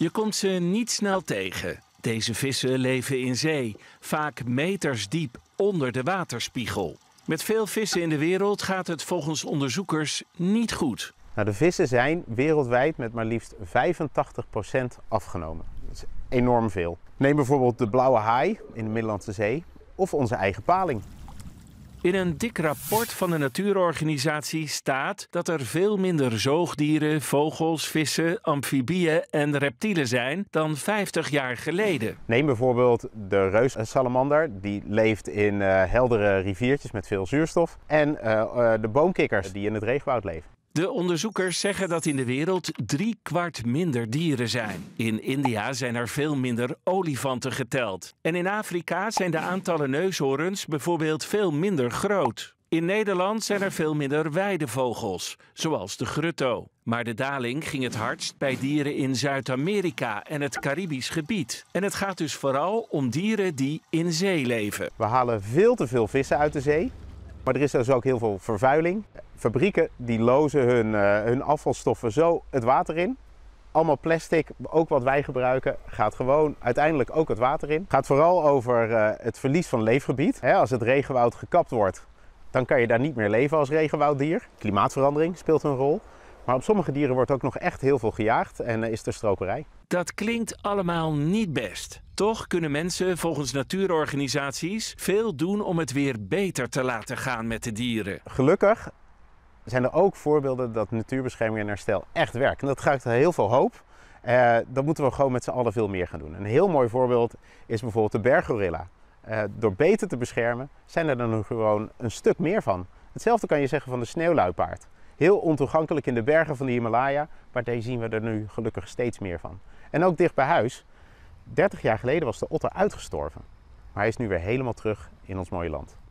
Je komt ze niet snel tegen. Deze vissen leven in zee, vaak meters diep onder de waterspiegel. Met veel vissen in de wereld gaat het volgens onderzoekers niet goed. Nou, de vissen zijn wereldwijd met maar liefst 85% afgenomen. Dat is enorm veel. Neem bijvoorbeeld de blauwe haai in de Middellandse Zee of onze eigen paling. In een dik rapport van de natuurorganisatie staat dat er veel minder zoogdieren, vogels, vissen, amfibieën en reptielen zijn dan 50 jaar geleden. Neem bijvoorbeeld de reussalamander, die leeft in eh, heldere riviertjes met veel zuurstof. En eh, eh, de boomkikkers die in het regenwoud leven. De onderzoekers zeggen dat in de wereld drie kwart minder dieren zijn. In India zijn er veel minder olifanten geteld. En in Afrika zijn de aantallen neushoorns bijvoorbeeld veel minder groot. In Nederland zijn er veel minder weidevogels, zoals de grutto. Maar de daling ging het hardst bij dieren in Zuid-Amerika en het Caribisch gebied. En het gaat dus vooral om dieren die in zee leven. We halen veel te veel vissen uit de zee. Maar er is dus ook heel veel vervuiling fabrieken die lozen hun, eh, hun afvalstoffen zo het water in. Allemaal plastic, ook wat wij gebruiken, gaat gewoon uiteindelijk ook het water in. Gaat vooral over eh, het verlies van leefgebied. als het regenwoud gekapt wordt, dan kan je daar niet meer leven als regenwouddier. Klimaatverandering speelt een rol. Maar op sommige dieren wordt ook nog echt heel veel gejaagd en eh, is er stroperij. Dat klinkt allemaal niet best. Toch kunnen mensen volgens natuurorganisaties veel doen om het weer beter te laten gaan met de dieren. Gelukkig zijn er ook voorbeelden dat natuurbescherming en herstel echt werkt. En dat geeft heel veel hoop. Uh, dat moeten we gewoon met z'n allen veel meer gaan doen. Een heel mooi voorbeeld is bijvoorbeeld de berggorilla. Eh, door beter te beschermen zijn er dan gewoon een stuk meer van. Hetzelfde kan je zeggen van de sneeuwluipaard. Heel ontoegankelijk in de bergen van de Himalaya, maar daar zien we er nu gelukkig steeds meer van. En ook dicht bij huis. 30 jaar geleden was de otter uitgestorven. Maar hij is nu weer helemaal terug in ons mooie land.